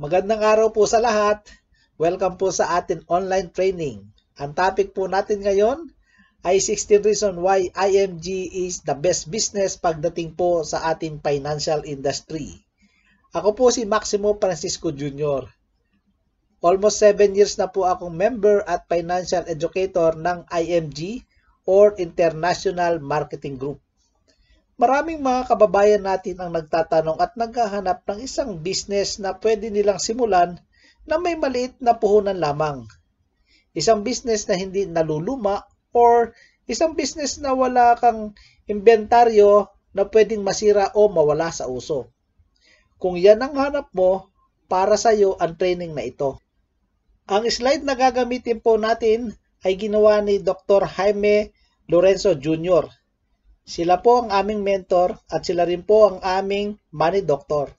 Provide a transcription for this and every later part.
Magandang araw po sa lahat. Welcome po sa atin online training. Ang topic po natin ngayon ay 16 reason why IMG is the best business pagdating po sa ating financial industry. Ako po si Maximo Francisco Jr. Almost 7 years na po akong member at financial educator ng IMG or International Marketing Group. Maraming mga kababayan natin ang nagtatanong at naghahanap ng isang business na pwede nilang simulan na may maliit na puhunan lamang. Isang business na hindi naluluma or isang business na wala kang inventaryo na pwedeng masira o mawala sa uso. Kung yan ang hanap mo, para sa iyo ang training na ito. Ang slide na gagamitin po natin ay ginawa ni Dr. Jaime Lorenzo Jr sila po ang aming mentor at sila rin po ang aming money doctor.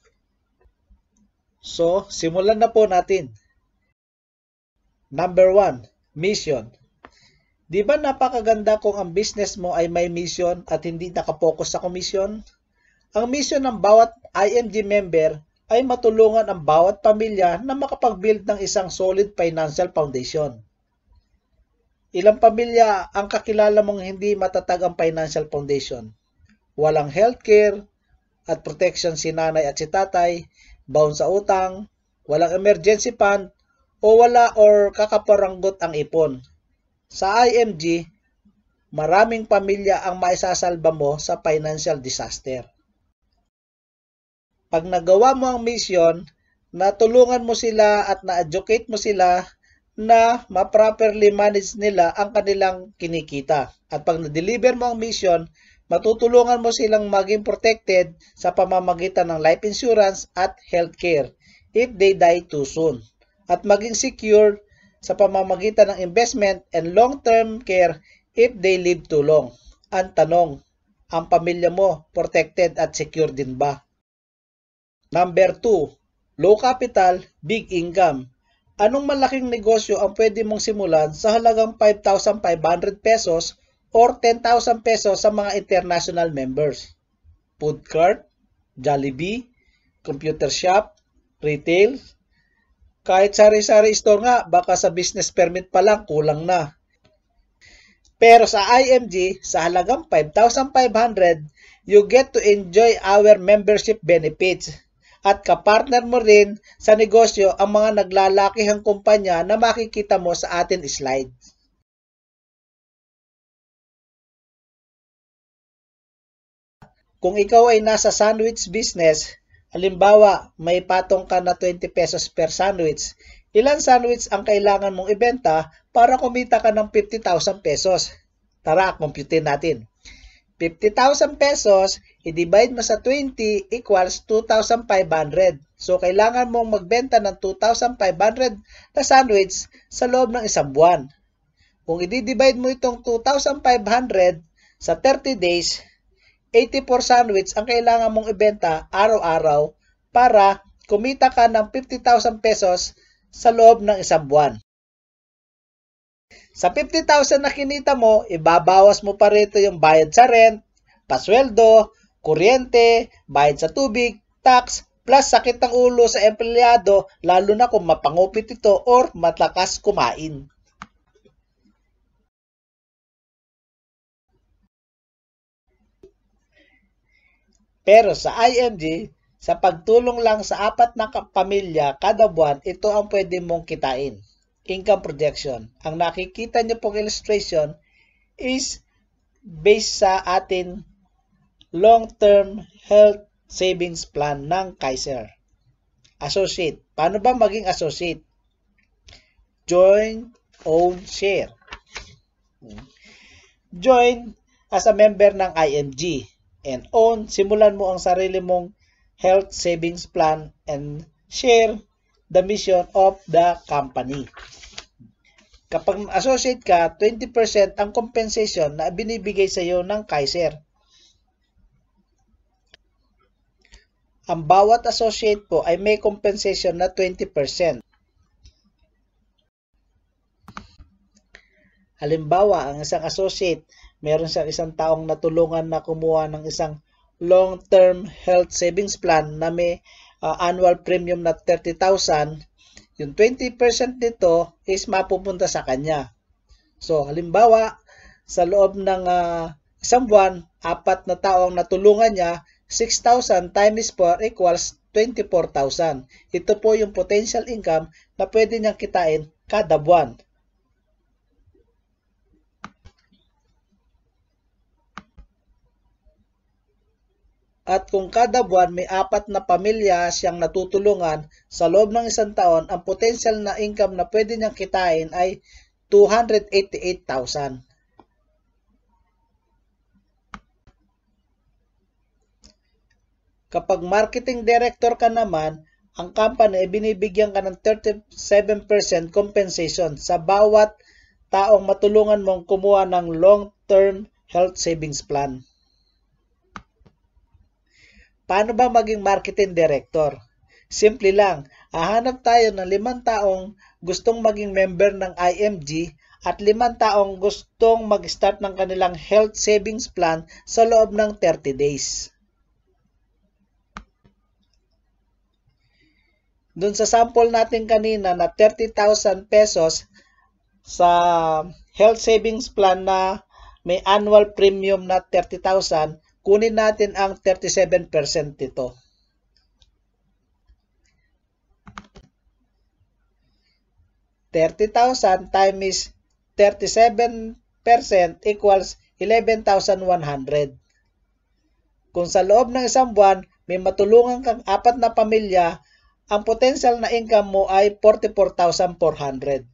So, simulan na po natin. Number 1, mission. Di ba napakaganda kung ang business mo ay may mission at hindi nakapokus sa komisyon? Ang mission ng bawat IMG member ay matulungan ang bawat pamilya na makapag-build ng isang solid financial foundation. Ilang pamilya ang kakilala mong hindi matatag ang financial foundation? Walang healthcare at protection si nanay at si tatay, bound sa utang, walang emergency fund, o wala or kakaparanggot ang ipon. Sa IMG, maraming pamilya ang maisasalba mo sa financial disaster. Pag nagawa mo ang mission, natulungan mo sila at na-educate mo sila na ma-properly manage nila ang kanilang kinikita. At pag na-deliver mo ang mission, matutulungan mo silang maging protected sa pamamagitan ng life insurance at healthcare if they die too soon. At maging secure sa pamamagitan ng investment and long-term care if they live too long. Ang tanong, ang pamilya mo protected at secure din ba? Number 2, low capital, big income anong malaking negosyo ang pwede mong simulan sa halagang 5,500 pesos or 10,000 pesos sa mga international members? Food cart, Jollibee, computer shop, retail, kahit sari-sari store nga, baka sa business permit pa lang kulang na. Pero sa IMG, sa halagang 5,500, you get to enjoy our membership benefits at kapartner mo rin sa negosyo ang mga naglalakihang kumpanya na makikita mo sa atin slide. Kung ikaw ay nasa sandwich business, halimbawa may patong ka na 20 pesos per sandwich, ilan sandwich ang kailangan mong ibenta para kumita ka ng 50,000 pesos? Tara, computein natin. 50,000 pesos, i-divide mo sa 20 equals 2,500. So, kailangan mong magbenta ng 2,500 na sandwich sa loob ng isang buwan. Kung i-divide mo itong 2,500 sa 30 days, 84 sandwich ang kailangan mong ibenta araw-araw para kumita ka ng 50,000 pesos sa loob ng isang buwan. Sa 50,000 na kinita mo, ibabawas mo pa rito yung bayad sa rent, pasweldo, kuryente, bayad sa tubig, tax, plus sakit ng ulo sa empleyado lalo na kung mapangupit ito or matlakas kumain. Pero sa IMG, sa pagtulong lang sa apat na pamilya kada buwan, ito ang pwede mong kitain income projection. Ang nakikita nyo pong illustration is based sa atin long-term health savings plan ng Kaiser. Associate. Paano ba maging associate? Join, own, share. Join as a member ng IMG and own, simulan mo ang sarili mong health savings plan and share the mission of the company. Kapag associate ka, 20% ang compensation na binibigay sa iyo ng Kaiser. Ang bawat associate po ay may compensation na 20%. Halimbawa, ang isang associate, meron siyang isang taong natulungan na kumuha ng isang long-term health savings plan na may uh, annual premium na 30,000, yung 20% nito is mapupunta sa kanya. So, halimbawa, sa loob ng uh, isang buwan, apat na tao ang natulungan niya, 6,000 times 4 equals 24,000. Ito po yung potential income na pwede niyang kitain kada buwan. at kung kada buwan may apat na pamilya siyang natutulungan sa loob ng isang taon, ang potential na income na pwede niyang kitain ay 288,000. Kapag marketing director ka naman, ang company ay binibigyan ka ng 37% compensation sa bawat taong matulungan mong kumuha ng long-term health savings plan. Paano ba maging marketing director? Simple lang, hahanap tayo ng limang taong gustong maging member ng IMG at limang taong gustong mag-start ng kanilang health savings plan sa loob ng 30 days. Doon sa sample natin kanina na 30,000 pesos sa health savings plan na may annual premium na 30,000, Kunin natin ang 37% nito. Thirty thousand times thirty equals eleven Kung sa loob ng isang buwan, may matulungan kang apat na pamilya, ang potential na income mo ay 44,400.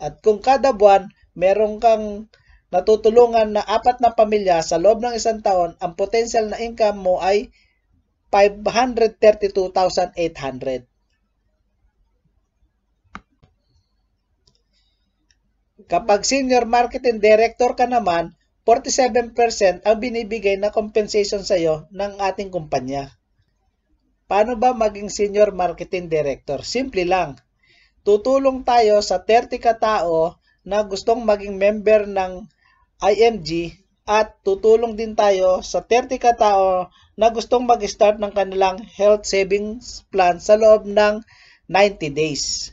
At kung kada buwan, meron kang natutulungan na apat na pamilya sa loob ng isang taon, ang potential na income mo ay 532,800. Kapag senior marketing director ka naman, 47% ang binibigay na compensation sa iyo ng ating kumpanya. Paano ba maging senior marketing director? Simple lang. Tutulong tayo sa 30 katao na gustong maging member ng IMG at tutulong din tayo sa 30 katao na gustong mag-start ng kanilang health savings plan sa loob ng 90 days.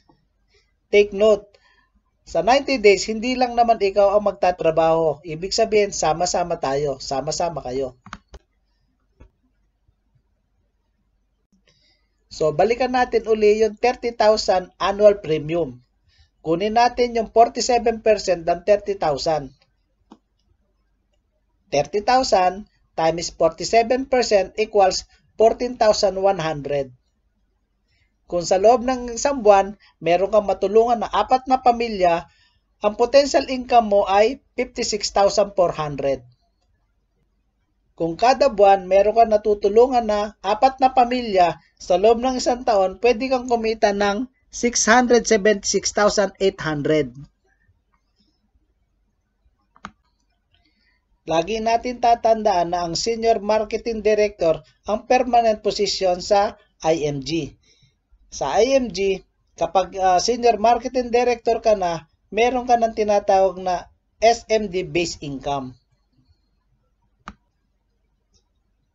Take note, sa 90 days, hindi lang naman ikaw ang magtatrabaho. Ibig sabihin, sama-sama tayo, sama-sama kayo. So, balikan natin uli yung 30,000 annual premium. Kunin natin yung 47% ng 30,000. 30,000 times 47% equals 14,100. Kung sa loob ng isang buwan, meron kang matulungan na apat na pamilya, ang potential income mo ay 56,400. Kung kada buwan meron kang natutulungan na apat na pamilya, sa loob ng isang taon, pwede kang kumita ng 676,800. Lagi natin tatandaan na ang Senior Marketing Director ang permanent position sa IMG. Sa IMG, kapag uh, Senior Marketing Director ka na, meron ka ng tinatawag na SMD Base Income.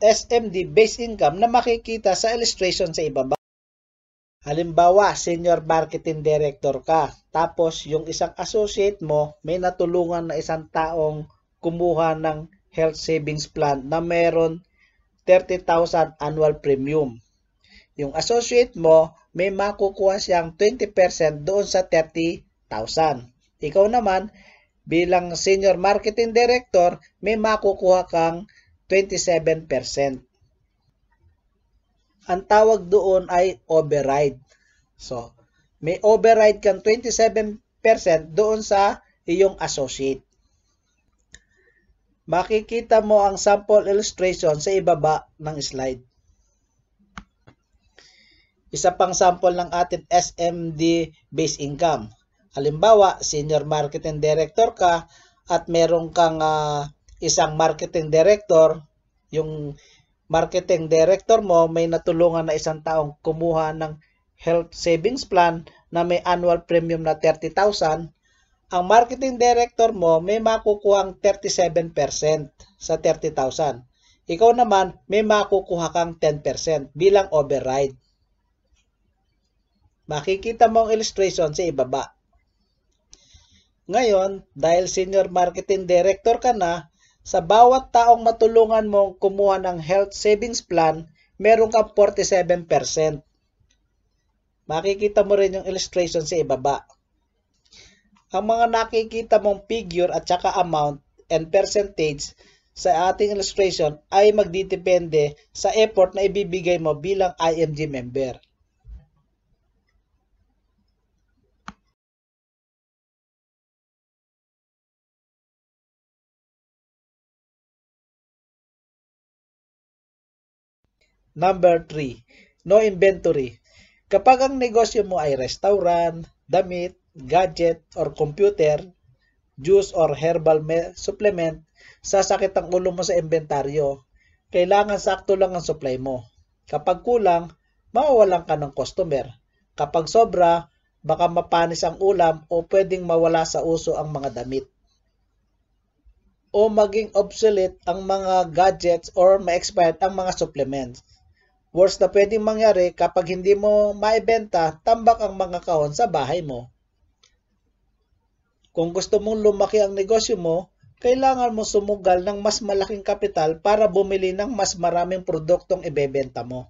SMD Base Income na makikita sa illustration sa ibaba. Halimbawa, senior marketing director ka, tapos yung isang associate mo may natulungan na isang taong kumuha ng health savings plan na meron 30,000 annual premium. Yung associate mo, may makukuha siyang 20% doon sa 30,000. Ikaw naman, bilang senior marketing director, may makukuha kang 27%. Ang tawag doon ay override. So, may override kang 27% doon sa iyong associate. Makikita mo ang sample illustration sa ibaba ng slide. Isa pang sample ng ating SMD base income. Halimbawa, senior marketing director ka at meron kang uh, isang marketing director, yung marketing director mo may natulungan na isang taong kumuha ng health savings plan na may annual premium na 30,000 ang marketing director mo may makukuha ang 37% sa 30,000. Ikaw naman, may makukuha kang 10% bilang override. Makikita mo ang illustration sa ibaba. Ngayon, dahil senior marketing director ka na, sa bawat taong matulungan mong kumuha ng health savings plan, meron kang 47%. Makikita mo rin yung illustration sa ibaba. Ang mga nakikita mong figure at saka amount and percentage sa ating illustration ay magdidepende sa effort na ibibigay mo bilang IMG member. Number 3, no inventory. Kapag ang negosyo mo ay restaurant, damit, gadget or computer, juice or herbal supplement, sa sakit ng ulo mo sa inventaryo. Kailangan sakto lang ang supply mo. Kapag kulang, mawawalan ka ng customer. Kapag sobra, baka mapanis ang ulam o pwedeng mawala sa uso ang mga damit. O maging obsolete ang mga gadgets or ma-expired ang mga supplements. Worst na pwedeng mangyari kapag hindi mo maibenta, tambak ang mga kahon sa bahay mo. Kung gusto mong lumaki ang negosyo mo, kailangan mo sumugal ng mas malaking kapital para bumili ng mas maraming produktong ibebenta mo.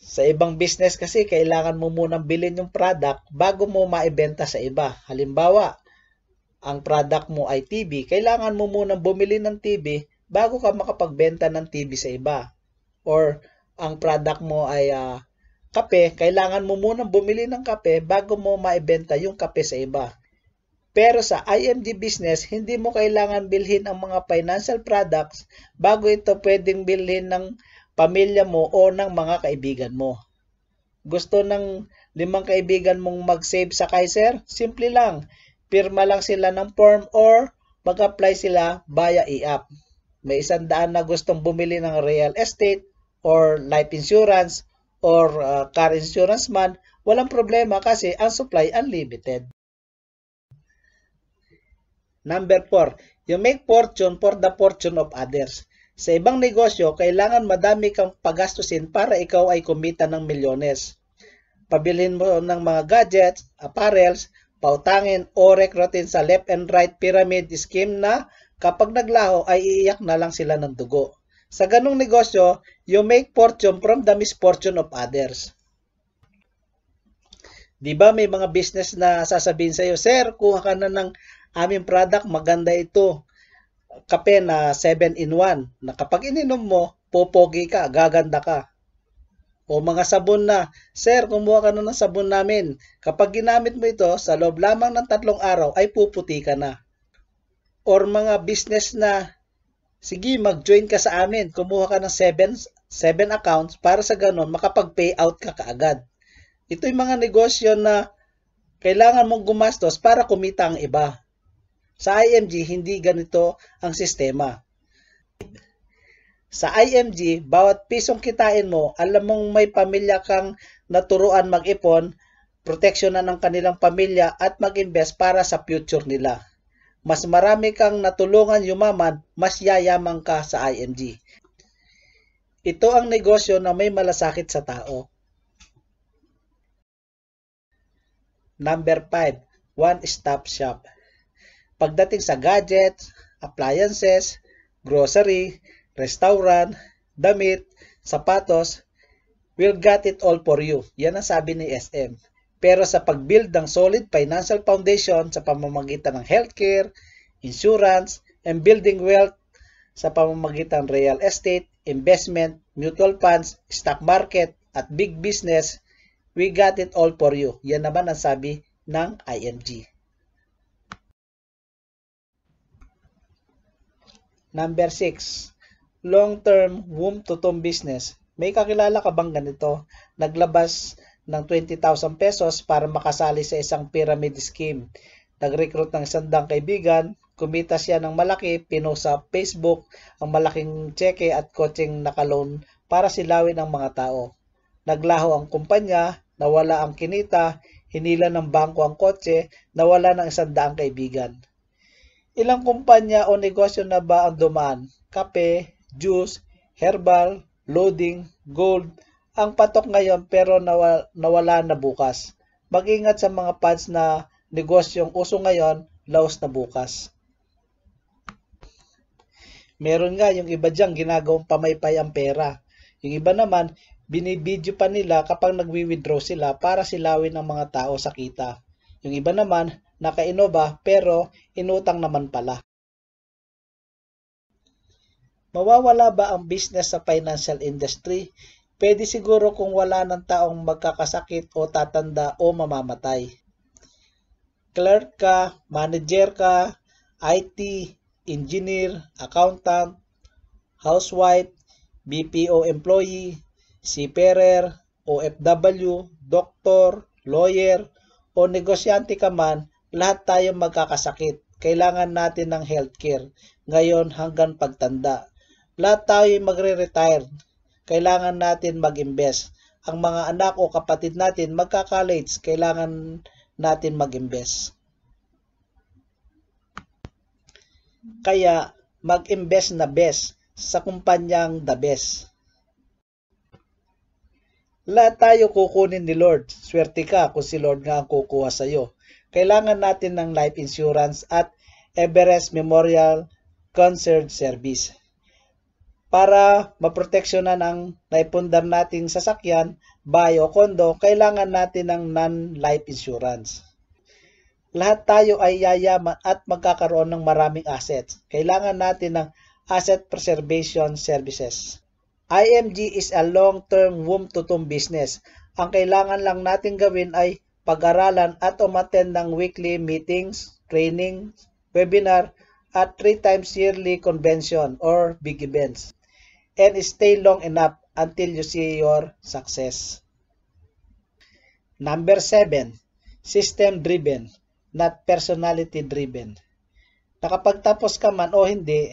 Sa ibang business kasi, kailangan mo munang bilhin yung product bago mo maibenta sa iba. Halimbawa, ang product mo ay TV, kailangan mo munang bumili ng TV bago ka makapagbenta ng TV sa iba. Or ang product mo ay uh, kape, kailangan mo munang bumili ng kape bago mo maibenta yung kape sa iba. Pero sa IMD business, hindi mo kailangan bilhin ang mga financial products bago ito pwedeng bilhin ng pamilya mo o ng mga kaibigan mo. Gusto ng limang kaibigan mong mag-save sa Kaiser? Simple lang. Pirma lang sila ng form or mag-apply sila via e-app. May isang daan na gustong bumili ng real estate or life insurance, or uh, car insurance man, walang problema kasi ang supply unlimited. Number 4, you make fortune for the fortune of others. Sa ibang negosyo, kailangan madami kang pagastusin para ikaw ay kumita ng milyones. Pabilin mo ng mga gadgets, apparels, pautangin o rekrutin sa left and right pyramid scheme na kapag naglaho ay iiyak na lang sila ng dugo. Sa ganong negosyo, you make fortune from the misfortune of others. 'Di ba may mga business na sasabihin sa iyo, "Sir, kuha ka na ng aming product, maganda ito." Kape na 7 in 1 na kapag ininom mo, popogi ka, gaganda ka. O mga sabon na, Sir, kumuha ka na ng sabon namin. Kapag ginamit mo ito, sa loob lamang ng tatlong araw ay puputi ka na. Or mga business na sige, mag-join ka sa amin. Kumuha ka ng 7 7 accounts para sa ganun, makapag-payout ka kaagad. Ito yung mga negosyo na kailangan mong gumastos para kumita ang iba. Sa IMG, hindi ganito ang sistema. Sa IMG, bawat pisong kitain mo, alam mong may pamilya kang naturuan mag-ipon, proteksyonan ng kanilang pamilya at mag-invest para sa future nila mas marami kang natulungan yumaman, mas yayaman ka sa IMG. Ito ang negosyo na may malasakit sa tao. Number 5, one-stop shop. Pagdating sa gadgets, appliances, grocery, restaurant, damit, sapatos, we'll got it all for you. Yan ang sabi ni SM pero sa pag-build ng solid financial foundation sa pamamagitan ng healthcare, insurance, and building wealth sa pamamagitan real estate, investment, mutual funds, stock market, at big business, we got it all for you. Yan naman ang sabi ng IMG. Number 6. Long-term womb to tomb business. May kakilala ka bang ganito? Naglabas ng 20,000 pesos para makasali sa isang pyramid scheme. Nag-recruit ng isandang kaibigan, kumita siya ng malaki, pino sa Facebook ang malaking cheque at coaching na kalon para silawin ang mga tao. Naglaho ang kumpanya, nawala ang kinita, hinila ng bangko ang kotse, nawala ng isandaang kaibigan. Ilang kumpanya o negosyo na ba ang dumaan? Kape, juice, herbal, loading, gold, ang patok ngayon pero nawala, nawala na bukas. Mag-ingat sa mga pads na negosyong uso ngayon, laos na bukas. Meron nga yung iba dyan ginagawang pamaypay ang pera. Yung iba naman, binibidyo pa nila kapag nagwi-withdraw sila para silawin ang mga tao sa kita. Yung iba naman, nakainova pero inutang naman pala. Mawawala ba ang business sa financial industry? pwede siguro kung wala ng taong magkakasakit o tatanda o mamamatay. Clerk ka, manager ka, IT, engineer, accountant, housewife, BPO employee, seafarer, OFW, doktor, lawyer, o negosyante ka man, lahat tayo magkakasakit. Kailangan natin ng healthcare. Ngayon hanggang pagtanda. Lahat tayo magre-retire kailangan natin mag-invest. Ang mga anak o kapatid natin magka-college, kailangan natin mag-invest. Kaya mag-invest na best sa kumpanyang the best. Lahat tayo kukunin ni Lord. Swerte ka kung si Lord nga ang kukuha sa iyo. Kailangan natin ng life insurance at Everest Memorial Concert Service para maproteksyonan ang naipundar nating sasakyan, bahay o kondo, kailangan natin ng non-life insurance. Lahat tayo ay yayaman at magkakaroon ng maraming assets. Kailangan natin ng asset preservation services. IMG is a long-term womb to tomb business. Ang kailangan lang natin gawin ay pag-aralan at umattend ng weekly meetings, training, webinar, at 3 times yearly convention or big events and stay long enough until you see your success. Number 7, system driven, not personality driven. Nakapagtapos ka man o hindi,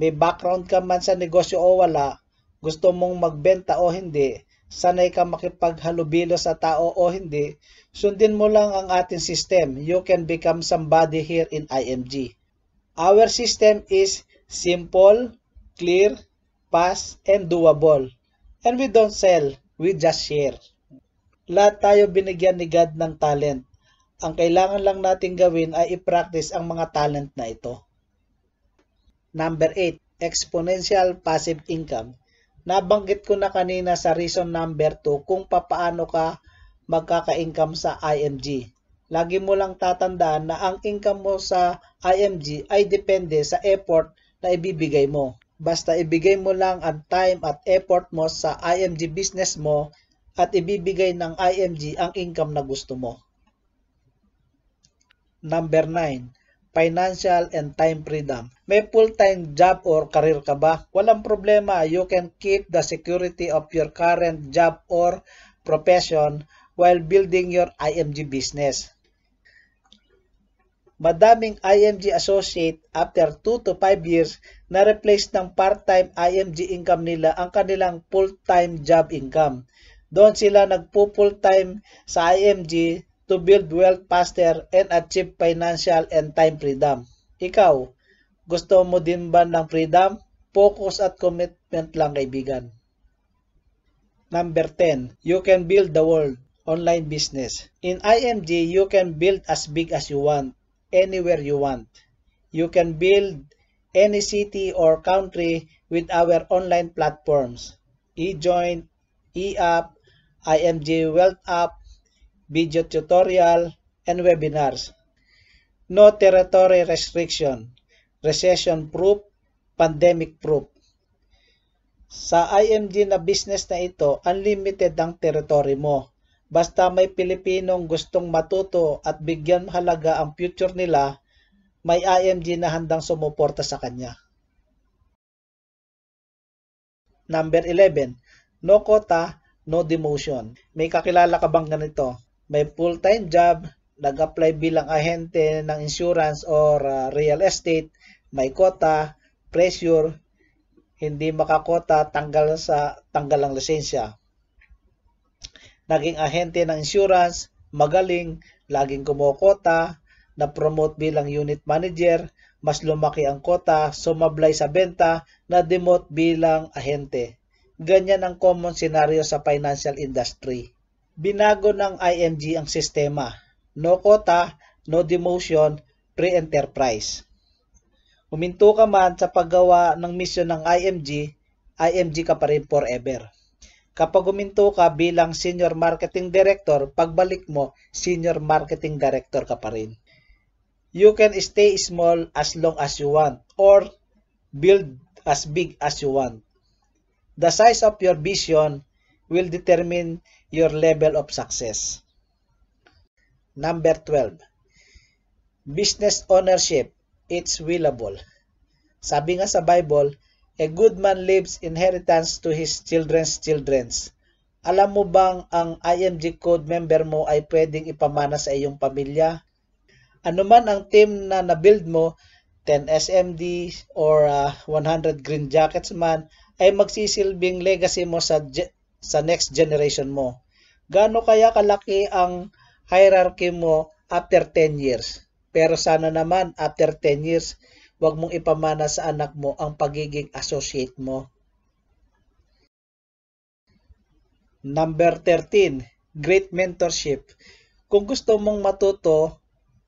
may background ka man sa negosyo o wala, gusto mong magbenta o hindi, sanay ka makipaghalubilo sa tao o hindi, sundin mo lang ang ating system. You can become somebody here in IMG. Our system is simple, clear, fast and doable. And we don't sell, we just share. Lahat tayo binigyan ni God ng talent. Ang kailangan lang natin gawin ay i-practice ang mga talent na ito. Number 8, exponential passive income. Nabanggit ko na kanina sa reason number 2 kung papaano ka magkaka-income sa IMG. Lagi mo lang tatandaan na ang income mo sa IMG ay depende sa effort na ibibigay mo. Basta ibigay mo lang ang time at effort mo sa IMG business mo at ibibigay ng IMG ang income na gusto mo. Number 9. Financial and time freedom. May full-time job or career ka ba? Walang problema. You can keep the security of your current job or profession while building your IMG business madaming IMG associate after 2 to 5 years na replace ng part-time IMG income nila ang kanilang full-time job income. Doon sila nagpo-full-time sa IMG to build wealth faster and achieve financial and time freedom. Ikaw, gusto mo din ba ng freedom? Focus at commitment lang kaibigan. Number 10, you can build the world online business. In IMG, you can build as big as you want anywhere you want. You can build any city or country with our online platforms, E-Join, e eApp, IMG Wealth App, video tutorial, and webinars. No territory restriction, recession-proof, pandemic-proof. Sa IMG na business na ito, unlimited ang territory mo Basta may Pilipinong gustong matuto at bigyan halaga ang future nila, may IMG na handang sumuporta sa kanya. Number 11. No quota, no demotion. May kakilala ka bang ganito? May full-time job, nag-apply bilang ahente ng insurance or uh, real estate, may quota, pressure, hindi makakota, tanggal sa tanggal ang lisensya naging ahente ng insurance, magaling, laging kumokota, na-promote bilang unit manager, mas lumaki ang kota, sumablay sa benta, na-demote bilang ahente. Ganyan ang common scenario sa financial industry. Binago ng IMG ang sistema. No quota, no demotion, pre enterprise. Huminto ka man sa paggawa ng misyon ng IMG, IMG ka pa rin forever. Kapag uminto ka bilang senior marketing director, pagbalik mo, senior marketing director ka pa rin. You can stay small as long as you want or build as big as you want. The size of your vision will determine your level of success. Number 12. Business ownership, it's willable. Sabi nga sa Bible, A good man leaves inheritance to his children's children's. Alam mo bang ang IMG code member mo ay pwedeng ipamana sa iyong pamilya? Ano man ang team na nabuild mo, 10 SMD or uh, ah, 100 Green Jackets man, ay magsisilbing legacy mo sa, sa next generation mo. Gano kaya kalaki ang hierarchy mo after 10 years? Pero sana naman after 10 years, Huwag mong ipamana sa anak mo ang pagiging associate mo. Number 13, great mentorship. Kung gusto mong matuto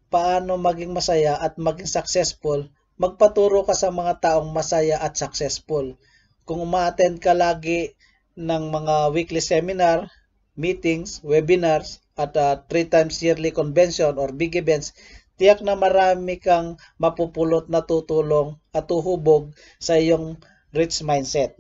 paano maging masaya at maging successful, magpaturo ka sa mga taong masaya at successful. Kung umaattend ka lagi ng mga weekly seminar, meetings, webinars, at uh, three times yearly convention or big events, tiyak na marami kang mapupulot na tutulong at tuhubog sa iyong rich mindset.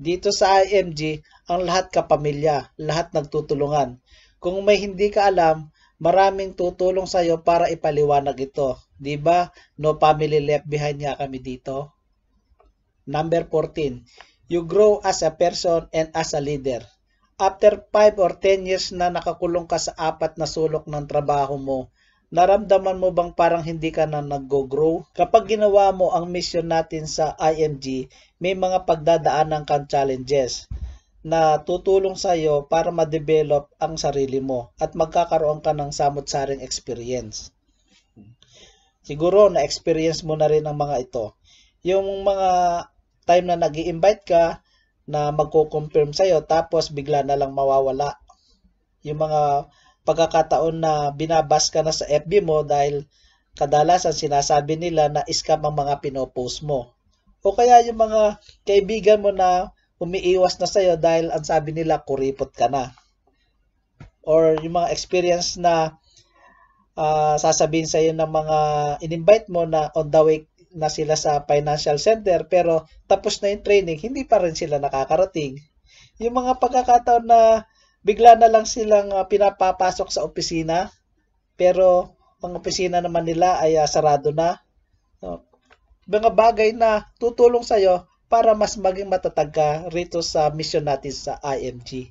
Dito sa IMG, ang lahat kapamilya, lahat nagtutulungan. Kung may hindi ka alam, maraming tutulong sa iyo para ipaliwanag ito. 'Di ba? No family left behind nga kami dito. Number 14. You grow as a person and as a leader. After 5 or 10 years na nakakulong ka sa apat na sulok ng trabaho mo, Naramdaman mo bang parang hindi ka na nag-grow? Kapag ginawa mo ang mission natin sa IMG, may mga pagdadaanan kang challenges na tutulong sa iyo para ma-develop ang sarili mo at magkakaroon ka ng samot-saring experience. Siguro na-experience mo na rin ang mga ito. Yung mga time na nag invite ka na magko-confirm sa iyo tapos bigla na lang mawawala. Yung mga pagkakataon na binabas ka na sa FB mo dahil kadalasan sinasabi nila na scam ang mga pinopost mo. O kaya yung mga kaibigan mo na umiiwas na sa'yo dahil ang sabi nila kuripot ka na. Or yung mga experience na uh, sasabihin sa'yo ng mga in-invite mo na on the way na sila sa financial center pero tapos na yung training, hindi pa rin sila nakakarating. Yung mga pagkakataon na bigla na lang silang uh, pinapapasok sa opisina pero ang opisina naman nila ay uh, sarado na. No? Mga bagay na tutulong sa iyo para mas maging matatag ka rito sa mission natin sa IMG.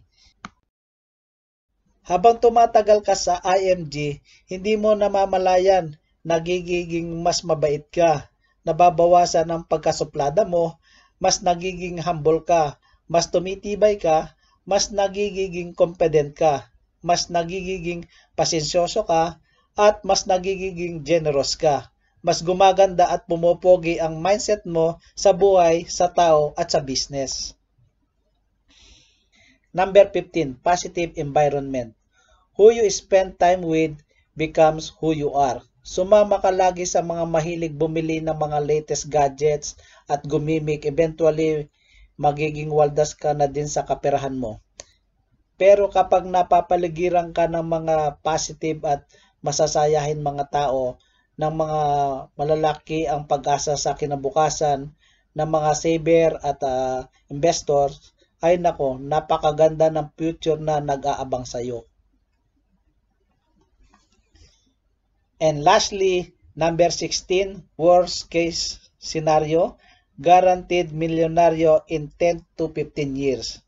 Habang tumatagal ka sa IMG, hindi mo namamalayan nagigiging mas mabait ka, nababawasan ang pagkasuplada mo, mas nagiging humble ka, mas tumitibay ka, mas nagigiging competent ka, mas nagigiging pasensyoso ka, at mas nagigiging generous ka. Mas gumaganda at pumopogi ang mindset mo sa buhay, sa tao, at sa business. Number 15, positive environment. Who you spend time with becomes who you are. Sumama ka lagi sa mga mahilig bumili ng mga latest gadgets at gumimik. Eventually, magiging waldas ka na din sa kaperahan mo. Pero kapag napapaligiran ka ng mga positive at masasayahin mga tao, ng mga malalaki ang pag-asa sa kinabukasan ng mga saver at uh, investors, ay nako, napakaganda ng future na nag-aabang sa iyo. And lastly, number 16, worst case scenario guaranteed milyonaryo in 10 to 15 years.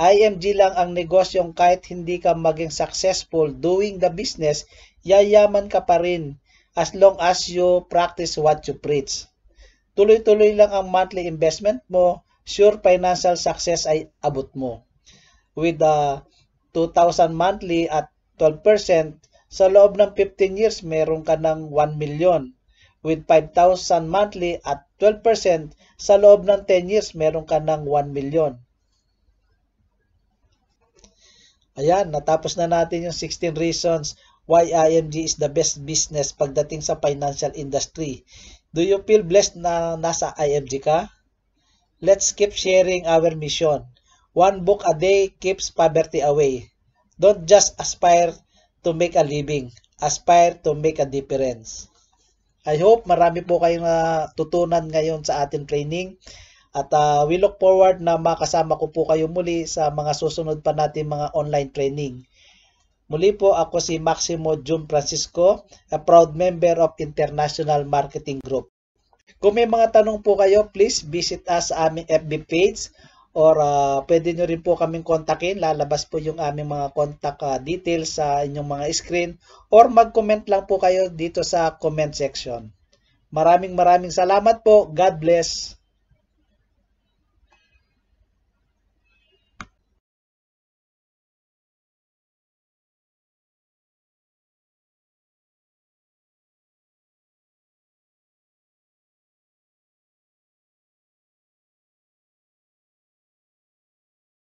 IMG lang ang negosyong kahit hindi ka maging successful doing the business, yayaman ka pa rin as long as you practice what you preach. Tuloy-tuloy lang ang monthly investment mo, sure financial success ay abot mo. With a 2,000 monthly at 12%, sa loob ng 15 years meron ka ng 1 million with 5,000 monthly at 12%, sa loob ng 10 years meron ka ng 1 million. Ayan, natapos na natin yung 16 reasons why IMG is the best business pagdating sa financial industry. Do you feel blessed na nasa IMG ka? Let's keep sharing our mission. One book a day keeps poverty away. Don't just aspire to make a living. Aspire to make a difference. I hope marami po kayong natutunan ah, ngayon sa ating training. At uh, we look forward na makasama ko po kayo muli sa mga susunod pa natin mga online training. Muli po ako si Maximo June Francisco, a proud member of International Marketing Group. Kung may mga tanong po kayo, please visit us sa aming FB page or uh, pwede nyo rin po kaming kontakin. Lalabas po yung aming mga contact uh, details sa inyong mga screen or mag-comment lang po kayo dito sa comment section. Maraming maraming salamat po. God bless.